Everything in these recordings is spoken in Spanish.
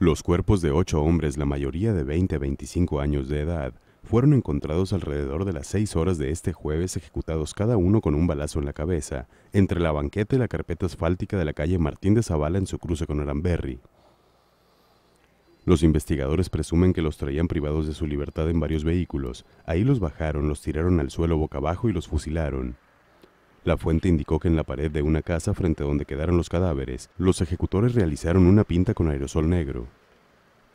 Los cuerpos de ocho hombres, la mayoría de 20 a 25 años de edad, fueron encontrados alrededor de las seis horas de este jueves ejecutados cada uno con un balazo en la cabeza, entre la banqueta y la carpeta asfáltica de la calle Martín de Zavala en su cruce con Oranberry. Los investigadores presumen que los traían privados de su libertad en varios vehículos, ahí los bajaron, los tiraron al suelo boca abajo y los fusilaron. La fuente indicó que en la pared de una casa frente a donde quedaron los cadáveres, los ejecutores realizaron una pinta con aerosol negro.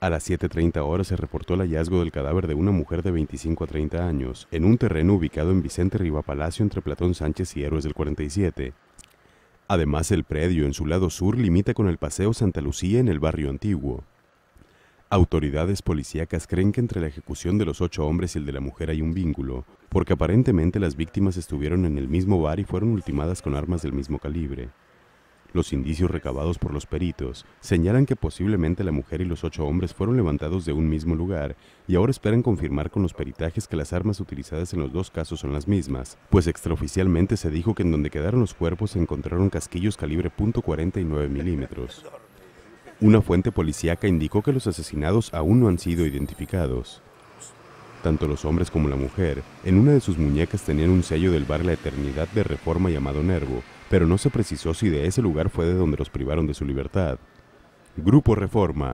A las 7.30 horas se reportó el hallazgo del cadáver de una mujer de 25 a 30 años en un terreno ubicado en Vicente Riva Palacio entre Platón Sánchez y Héroes del 47. Además, el predio en su lado sur limita con el Paseo Santa Lucía en el barrio antiguo. Autoridades policíacas creen que entre la ejecución de los ocho hombres y el de la mujer hay un vínculo, porque aparentemente las víctimas estuvieron en el mismo bar y fueron ultimadas con armas del mismo calibre. Los indicios recabados por los peritos señalan que posiblemente la mujer y los ocho hombres fueron levantados de un mismo lugar y ahora esperan confirmar con los peritajes que las armas utilizadas en los dos casos son las mismas, pues extraoficialmente se dijo que en donde quedaron los cuerpos se encontraron casquillos calibre .49 milímetros. Una fuente policíaca indicó que los asesinados aún no han sido identificados. Tanto los hombres como la mujer, en una de sus muñecas tenían un sello del bar La Eternidad de Reforma llamado Nervo, pero no se precisó si de ese lugar fue de donde los privaron de su libertad. Grupo Reforma,